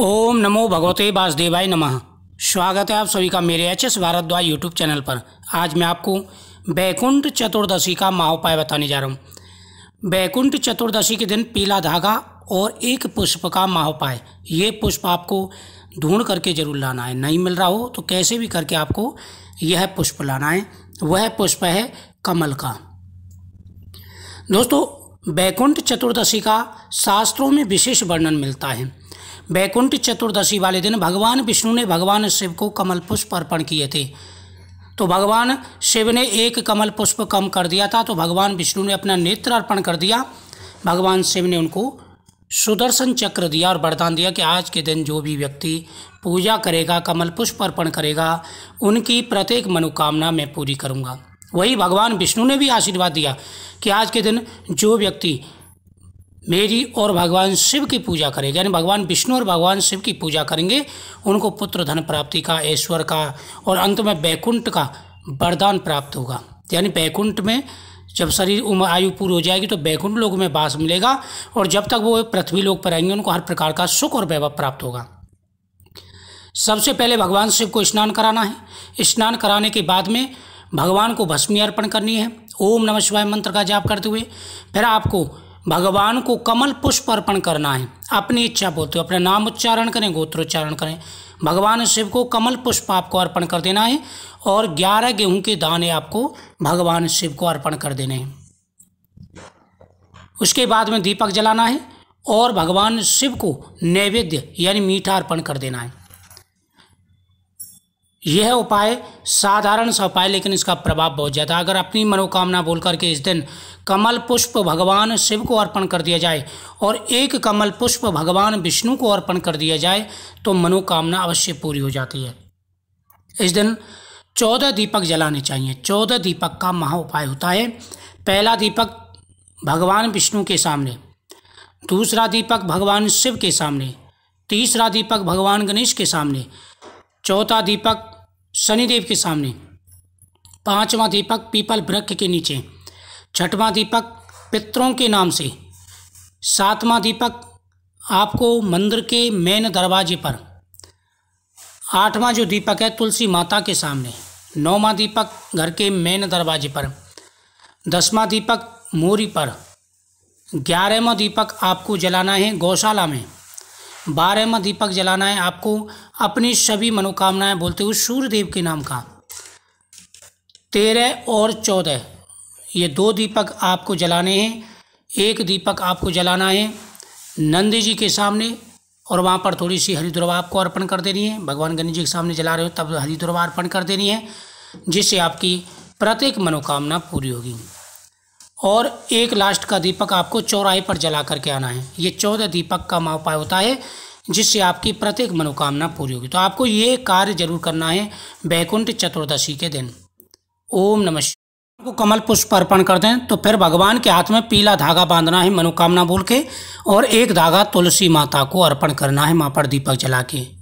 ओम नमो भगवते वासुदेवाय नमः स्वागत है आप सभी का मेरे H S Bhardwaj YouTube channel पर आज मैं आपको बैकुंठ चतुर्दशी का महोपाय बताने जा रहा हूँ बैकुंठ चतुर्दशी के दिन पीला धागा और एक पुष्प का महोपाय ये पुष्प आपको ढूंढ करके जरूर लाना है नहीं मिल रहा हो तो कैसे भी करके आपको यह पुष्प लाना है वह पुष्प है कमल का दोस्तों बैकुंठ चतुर्दशी का शास्त्रों में विशेष वर्णन मिलता है वैकुंठ चतुर्दशी वाले दिन भगवान विष्णु ने भगवान शिव को कमल पुष्प अर्पण किए थे तो भगवान शिव ने एक कमल पुष्प कम कर दिया था तो भगवान विष्णु ने अपना नेत्र अर्पण कर दिया भगवान शिव ने उनको सुदर्शन चक्र दिया और वरदान दिया कि आज के दिन जो भी व्यक्ति पूजा करेगा कमल पुष्प अर्पण करेगा उनकी प्रत्येक मनोकामना मैं पूरी करूँगा वही भगवान विष्णु ने भी आशीर्वाद दिया कि आज के दिन जो व्यक्ति मेरी और भगवान शिव की पूजा करेंगे यानी भगवान विष्णु और भगवान शिव की पूजा करेंगे उनको पुत्र धन प्राप्ति का ईश्वर का और अंत में बैकुंठ का वरदान प्राप्त होगा यानी बैकुंठ में जब शरीर उम्र आयु पूरी हो जाएगी तो बैकुंठ लोग में वास मिलेगा और जब तक वो पृथ्वी लोग पर आएंगे उनको हर प्रकार का सुख और वैभव प्राप्त होगा सबसे पहले भगवान शिव को स्नान कराना है स्नान कराने के बाद में भगवान को भस्मी अर्पण करनी है ओम नमः शिवाय मंत्र का जाप करते हुए फिर आपको भगवान को कमल पुष्प अर्पण करना है अपनी इच्छा बोलते हो अपना नाम उच्चारण करें गोत्रोच्चारण करें भगवान शिव को कमल पुष्प आपको अर्पण कर देना है और ग्यारह गेहूं के दाने आपको भगवान शिव को अर्पण कर देने हैं उसके बाद में दीपक जलाना है और भगवान शिव को नैवेद्य यानी मीठा अर्पण कर देना है यह उपाय साधारण सा उपाय लेकिन इसका प्रभाव बहुत ज़्यादा अगर अपनी मनोकामना बोल करके इस दिन कमल पुष्प भगवान शिव को अर्पण कर दिया जाए और एक कमल पुष्प भगवान विष्णु को अर्पण कर दिया जाए तो मनोकामना अवश्य पूरी हो जाती है इस दिन चौदह दीपक जलाने चाहिए चौदह दीपक का महा उपाय होता है पहला दीपक भगवान विष्णु के सामने दूसरा दीपक भगवान शिव के सामने तीसरा दीपक भगवान गणेश के सामने चौथा दीपक शनिदेव के सामने पांचवा दीपक पीपल वृक्ष के नीचे छठवां दीपक पितरों के नाम से सातवां दीपक आपको मंदिर के मेन दरवाजे पर आठवां जो दीपक है तुलसी माता के सामने नौवां दीपक घर के मेन दरवाजे पर दसवां दीपक मोरी पर ग्यारहवा दीपक आपको जलाना है गौशाला में बारह में दीपक जलाना है आपको अपनी सभी मनोकामनाएं बोलते हुए सूर्यदेव के नाम का तेरह और चौदह ये दो दीपक आपको जलाने हैं एक दीपक आपको जलाना है नंद जी के सामने और वहाँ पर थोड़ी सी हरिद्रवा आपको अर्पण कर देनी है भगवान गणेश जी के सामने जला रहे हो तब हरिद्रवा अर्पण कर देनी है जिससे आपकी प्रत्येक मनोकामना पूरी होगी और एक लास्ट का दीपक आपको चौराहे पर जला करके आना है ये चौदह दीपक का उपाय होता है जिससे आपकी प्रत्येक मनोकामना पूरी होगी तो आपको ये कार्य जरूर करना है बैकुंठ चतुर्दशी के दिन ओम नमः को कमल पुष्प अर्पण कर दें तो फिर भगवान के हाथ में पीला धागा बांधना है मनोकामना बोल के और एक धागा तुलसी माता को अर्पण करना है माँ पर दीपक जला के